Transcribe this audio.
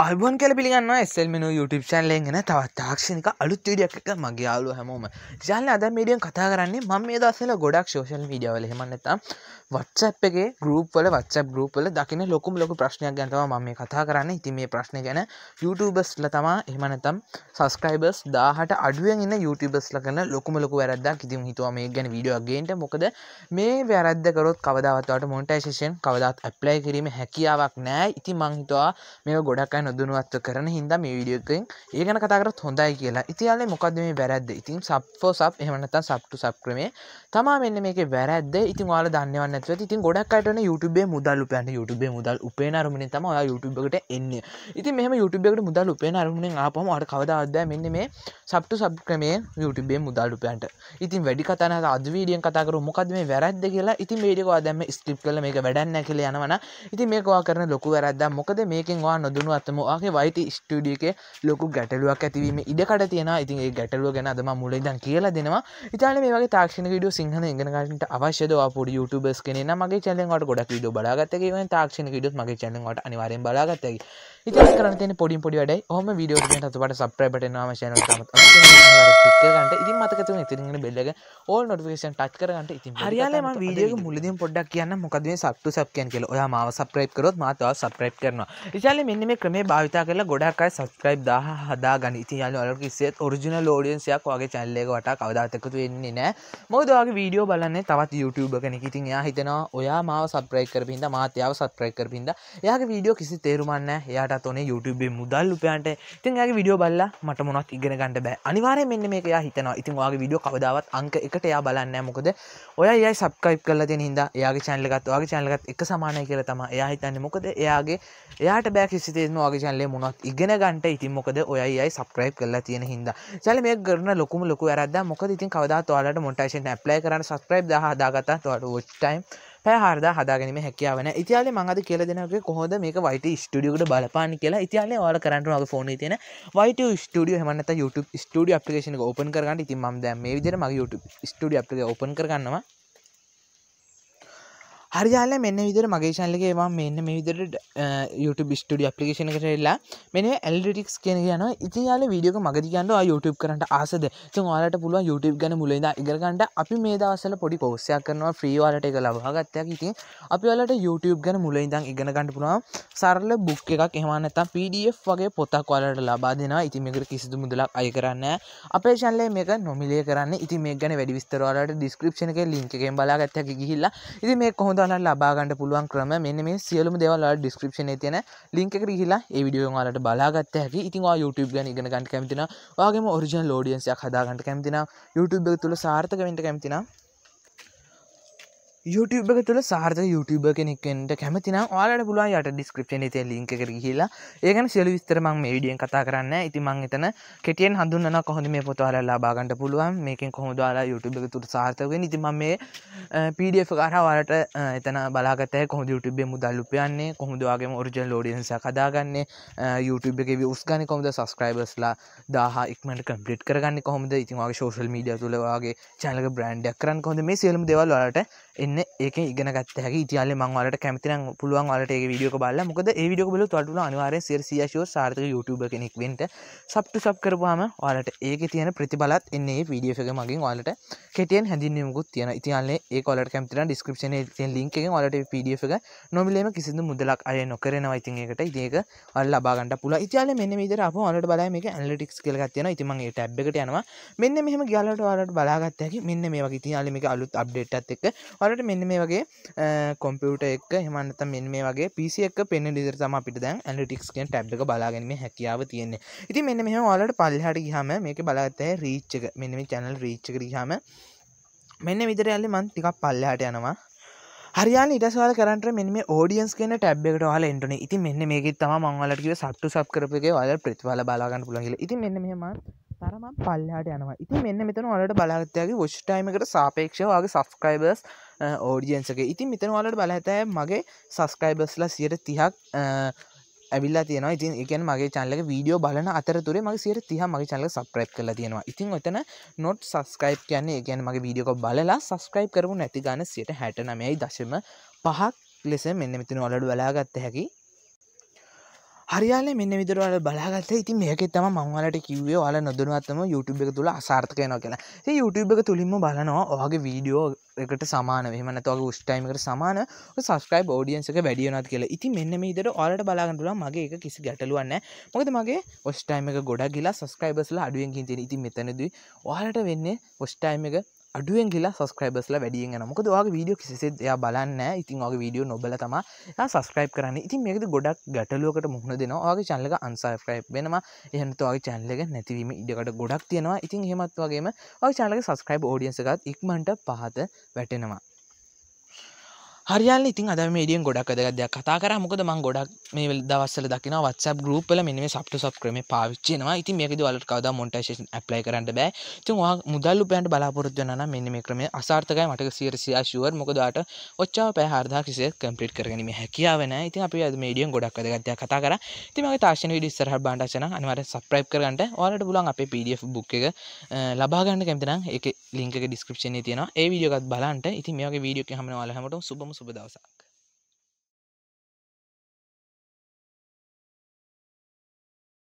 අල්බන් කල පිළිගන්න එස්සල්මන YouTube චන්ලෙන් ගෙන තවත් තාක්ෂණක අලුත් විඩියක් මගේ යාලු හැමෝම ජාල අද මීඩියම් කතා කරන්නේ මම මේ දස්සල ගොඩක් ෝෂල් මීඩියවල හෙමන්නතම් වත්සප් එකගේ ගරුප්වල වත්සප් ගරුපල දකින ලොකුම් ලොක ප්‍රශ්නයක් ගැතව ම මේ කතා කරන්න ඉති මේ ප්‍රශ්න ගැන YouTubeබස්ල තමා එහමනතම් සස්ක්‍රයිබස් දාහට අඩුවෙන් ඉන්න YouTubeබස්ල කන ලොකුම ලොක වැරදක් ඉතිම හිතුව මේ ගැන විඩියෝගේට මොකද මේ වැරදකරොත් කවදාවත්වට මොන්ටයිශේෂන් කවදත් ඇප්ලයි කිරීම හැකියාවක් නෑ ඉති මංහිතවා මේ ගොඩක්න්න නොදනුවත්ව කරන හින්දා මේ විඩියෝකෙන් ඒ ගැන කතාකරත් හොඳයි කියලා ඉතියාලේ මොකද මේ වැරැද්ද ඉතින් සප්ෝ සප් එහමනත සප්ටු සප්ක්‍රමේ තමා මෙන්න මේක වැරැද ඉති වාල දන්නවන්න ඇත්ව ඉතින් ගොඩක් අයටන YouTubeේ මුදල් උපයන්න YouTubeේ මුදල් උපේ අරමන තම YouTubeකට එන්න ඉති මෙම YouTubeකට මුදල් උපේ අරමුණෙන් ආපම අට කවදාද මෙන්න මේ සප්ටු සබ්ක්‍රමේ YouTubeේ මුදල් උපයන්ට ඉතින් වැඩි කතන අද වීඩියෙන් කතාකරු මොකද මේ වැරැද්ද කියලා ඉතින් මේඩිකවා දැම ස්ක්‍රප් කල මේ වැඩන්න කියල යනවන ඉති මේකවා කරන ලොකු වැරද්ද මොකද මේකින් වා නොදනුවත්ම හමුවාගේ වයිති ස්ටඩියගේ ලොකු ගැටලුවක් ඇතිවීම ඉඩකට තියෙන ඉතින් ඒ ගැටලුව ගැන අදම මුලදන් කියලා දෙනවා ඉතාල මේ වගේ තාක්ෂණ විඩිය සිංහල ඉගෙනගට අවශ්‍යදවා පුඩ YouTubeබස් කෙනෙන මගේ චැලෙන්ට ගොඩක් විඩිය බලාගත්තගේ තාක්ෂණ විඩියත් මගේ චැලෙන්ට අනිවාරෙන් බලාගත්තකි ඉතිස් කරන පොඩි පොඩි වැඩයි හොම වීඩියෝ හතුවට සප්‍රයිබට නාමශයන ට ඉතින් මතකතු ඉතිරගෙන බෙල්ලග ඕල් නොටිකේෂන් ටච් කරගට ඉතින් හරියාලම වීඩියෝ මුලදින් පොඩක් කියන්න මොකද සක්තු සප්කයන් කියල ඔයා මාව සප්‍රයිප් කරොත් මතව සප්‍රයිප් කරනවා ඉශාල මෙන්න මේ ක්‍රමේ භාවිතා කරලා ගොඩක්යි සස්ක්‍රයිබ් දාහ හදා ගනි ඉතින් යාල ඔලක ස්සේත් ඔරිජිනල් ෝඩියන්සියක් වගේ චල්ලේ වට කවදාතකතු වෙන්නේ නෑ මොදවාගේ වීඩියෝ බලන්නේ තවත් YouTube කෙනෙක් ඉතින් යා හිතනවා ඔයා මාව සප්‍රයි් කර පින්ද මාතයාව සත්ප්‍රයි් කර පින්ද යාගේ වීඩියෝ කිසි තේරුමන්න යාට එයාටත් ඕනේ YouTubeේ මුදල් උපයන්ට ඉතින් යාගේ වීඩියෝ බලලා මට මොනවත් ඉගෙන ගන්න බෑ අනිවාර්යයෙන් මෙන්න මේක එයා හිතනවා ඉතින් ඔයාගේ වීඩියෝ කවදාවත් අංක එකට එයා බලන්නේ නැහැ මොකද ඔයා එයායි subscribe කරලා තියෙන හින්දා එයාගේ channel එකත් ඔයාගේ channel එකත් එක සමානයි කියලා තමයි එයා හිතන්නේ මොකද එයාගේ එයාට බෑ කිසිතේම ඔයාගේ channel එක මොනවත් ඉගෙන ගන්නට ඉතින් මොකද ඔයයි අයයි subscribe කරලා තියෙන හින්දා චල මේ කරන ලොකුම ලොකු ඇරද මොකද ඉතින් කවදා තුවාලට මොටේෂන් ඇප්ලයි කරන්න සස්ක්‍රයිබ් දහ දාගතා තුවාට ෝච්ටයිම් පෑහාරදා හදාගැනීම හැකියාවන ඉතියාල මඟද කියල දෙනගේ කොහොද මේක වයිට ස්ටඩියකට බලපාන කියලා ඉතියාල වාල කරන්ටුවගේ ෆෝන තියෙන වයිට ස්ටිය හමනත YouTube ස්ටිය අපිේෂන ඕපන් කරගන්න ඉතින් ම දැම විදර මගේ YouTube ස්ටිය අපිේ ඕපන් කරගන්නවා හරියාල මෙන්න විදර මගේ ශල්ලගේ වා මෙන්න මේ විදර YouTube ස්ටඩිය අපපලිකේෂන කරලා මෙන ඇල්ටික්ස් කියෙන කියන ඉතියාල වීඩියක මගදිකන්නඩ YouTube කරට ආසද වාලට පුළුව YouTube ගැන මුලද ඉගරගන්නට අපි මේ දවසල පොඩි පෝස්සයක් කරනවා ්‍රීවාලට එක ලබාගත්තයක් ඉතින් අපි වලට YouTube ගැන මුලයිඉදං ඉගෙනගන්නට පුළුව සරල බුක් එකක් එහමනතා PDF වගේ පොතක් වලට ලබා දෙෙනවා ඉති මේකට කිසිදු මුදලක් අය කරන්න අපේ ශල්ලය මේක නොමිලේ කරන්න ඉති මේ ගැන වැඩිවිස්තරවාලට ඩිස්ක්‍රපෂන එක ලින්කෙන් බලාගත්තක ගිහිල්ලා ඉති මේ කොහොඳ ඔයාලට ලබාගන්න පුළුවන් ක්‍රම මෙන්න මේ සියලුම දේවල් ඔයාලා ඩිස්ක්‍රිප්ෂන් එකේ තියෙන ලින්ක් එකට ගිහිලා ඒ වීඩියෝ එක ඔයාලට බලාගත්ත හැකි. ඉතින් ඔයා YouTube ගැන ඉගෙන ගන්න කැමති නම් ඔයාගේම ඔරිජිනල් ඔඩියන්ස් එකක් හදාගන්න කැමති නම් YouTube එක තුල සාර්ථක වෙන්න කැමති නම් YouTube එක තුළ සාර්ථ YouTube කෙනෙක්ට කැමතින ඔයාලට පුළුවන් යට ඩිස්ක්‍රපෂන තේ ලිංක කර කියලා ඒගන සියලු විස්තරමං මේඩියෙන් කතා කරන්න ඉති මං එතන කෙටියෙන් හඳුන්න කොහොඳ මේ පොතුහල ලාබාගන්ට පුළුවන් මේකින් කොහොදවාලා YouTube එක තුර සාර්ථක නිතිම මේ පඩF කරහවාලට එතන බලාගත කොහොද YouTubeේ මුදල්ලුපයන්නේ කොහොදවාගේ ඔරජන් ලෝඩියන්ස කදාගන්නේ YouTube එක උස්ගන කොමද සස්ක්‍රයිබස්ලා දාහ ඉක්මට කම්පලිට් කරගන්න කොහොමද ඉතින්වාගේ ෝෂල් මීඩිය තුළවාගේ චනලක බ්‍රන්ඩ්ක් කරන්න කොහොඳ මේ සියලම් දෙවල්ලට එන්න ඉන්න ඒක ඉගෙන ගත්ත හැකි ඉතියාල මංවලට කැමතින පුළුවන් වලට ඒ විඩියෝ බල මොකද ඒ විඩියෝ බල තුටුල අනිවාරය සිරසියශෝ සාර්ථක YouTube කෙනෙක් වෙන්ට සබ්ට සබ් කරපුවාම ඔලට ඒක තියෙන ප්‍රතිබලත් එන්නේ වීඩියෝ එක මගින් ඔලට කෙටියෙන් හැඳින්නෙමුකුත් තියෙන ඉතියාලේ ඒ කොලට කැමතින ඩිස්ක්‍රපෂන තියෙන් ලින්ක එකෙන් ඔලට පඩිය එක නොමිලේම කිසිදු මුදලක් අය නොකරනවා ඉතින් එකට ඉදේක අල් ලබාගට පුල ඉතියාල මෙන්න විදර අප වලට බලා මේ ඇලටික්ස් කලගත්යන ඉතිමගේ ටැබ්බට යනවා මෙන්න මෙහම ගලට වලට බලාගත්තයකි මෙන්න මේ වගේ තියාලමික අලුත් අප්ඩේටත් එක් වලට මෙන්න මේ වගේ කොම්පියුට එක් හමනත මෙන්න මේ වගේ පිසික් පෙන් ිදර තම අපිට දැන් ඇලිටික්ස්කෙන් ටැබ්ක බලාගැනීම හැකියාව තියෙන්නේ ඉති මෙන්න මෙහම වලට පල්හට ගහම මේක බලාගත්තය රීච්චක මෙනම චැනල් රීච්චක රිහම මෙන්න විදර ඇල්ලි මන් ටිකක් පල්ලහට යනවා හරියාන ඉටස්වාල කරට මෙ ෝඩියන්ස් කියන ටැබ්ෙට හල එටන ඉති මෙන්න මේකෙත් තම මංවලටකිව සට්ටු සබ් කරපගේ වල ප්‍රතිවාල බලාගන්න පුළන්ගල ඉති මෙන්න මෙම කරම පල්ලාට යනවා ඉති මෙන්න මෙතන වලට බලාගත්තයාගේ වෂ්ටයිමකට සාපේක්ෂවාගේ සස්ක්‍රයිබර්ස් ඕඩියන්සක ඉතින් මෙතන වලට බලහතෑ මගේ සස්ක්‍රයිබර්ස්ලා සියට තිහක් ඇවිල්ලා තියෙන ඉතින් එකන් මගේ චල්ලක වීඩියෝ බලන අතරතුරේ මගේ සියට තිහ මගේ චල්ල සප්‍රයිප් කල තියෙනවා ඉතින් ඔතන නොට් සස්කයිප් කියන්නේ ගැන මගේ වීඩියෝක බලලා සස්ක්‍රයිප් කරපු නැති ගන සියට හැට නමයි දශම පහක් ලෙස මෙන්න මෙතන වලට බලාගත්ත හැකි හරියාල මෙන්න විදරවල බලාගත ඉතින් මේක තම මංවලට කිවේ ල නොදනුවත්තම YouTube එක තුළ අසාර්ථකයන කියලා ඒ YouTube එක තුළින්ම බලනවා ඔහගේ වීඩියෝ එකට සමාන මෙමනතවගේ උස්ටයිමකට සමාන සස්ක්‍රයිබ් ෝඩියන්සක වැඩියනත් කියලා ඉති මෙන්න මේදර ඔලට බලාගටුල මගේ එක කිසි ගැටලුවන්න මොකද මගේ ඔස්ටයිම එක ගොඩ කියලා සස්ක්‍රයිබස්ල අඩුවෙන් හිතෙන ඉති මෙතනද ඔහලට වෙන්න ඔස්ටයිම එක අඩුවෙන් කියලා සස්ක්‍රයිබස්ල වැඩියෙන් මොකද වගේ වීඩියෝ කිසිසෙත් එයා බලන්න ඉතින් වගේ වීඩියෝ නොබල තම සස්ක්‍රයිප් කරන්න ඉතින් මේකද ගොඩක් ගැටලුවකට මුහුණ දෙනවා වගේ චන්ලක අන්සර්ක්‍රයිප් වෙනවා එහනතුවාගේ චැන්ලක නැතිවීම ඉඩකට ගොඩක් තියෙනවා ඉතින් හෙමත් වගේම ඔය චාලක සස්ක්‍රයිබ් ෝඩියන්සකත් ඉක්මට පහත වැටෙනවා හරියාල ඉතින් අද මේඩියෙන් ගොඩක් අදගත්යක් කතා කර මොකද මං ගොඩක් මේ දවස්සල දකින වත්ස ගරුපල මෙනිේ සප්ට සප් ක්‍රම පාවිච්චේනවා ඉතින් මේක වලට කවද මොටේෂන් ප්ලයි කරන්න බෑ තුවා මුදල්ලු පෑන්ට බලාපොරොත්වන මෙන්න මේ ක්‍රම අසාර්ථකයි මට සිරසියාශුවර් මොකදට ඔච්චාව පෑ හරදා කිසිේ කම්පිට කරගනීම හැකියාවන ඉතින් අපි අද මේඩියෙන් ගොඩක් අදගත්යක් කතා කර තිමගේ තාශන විඩි සරහ බාන්ටචන අනිවර සප්‍රයිප් කරගන්නට ඔලට පුලන් අපේ පඩF බුක් එක ලබාගන්න කැමතිනම් එක ලින්ක ඩිස්ක්‍රපෂණය තියෙන ඒ විඩියගත් බලන්ට ඉති මේගේ වීඩියෝ හම වාලහමට සුබම සුබ දවසක්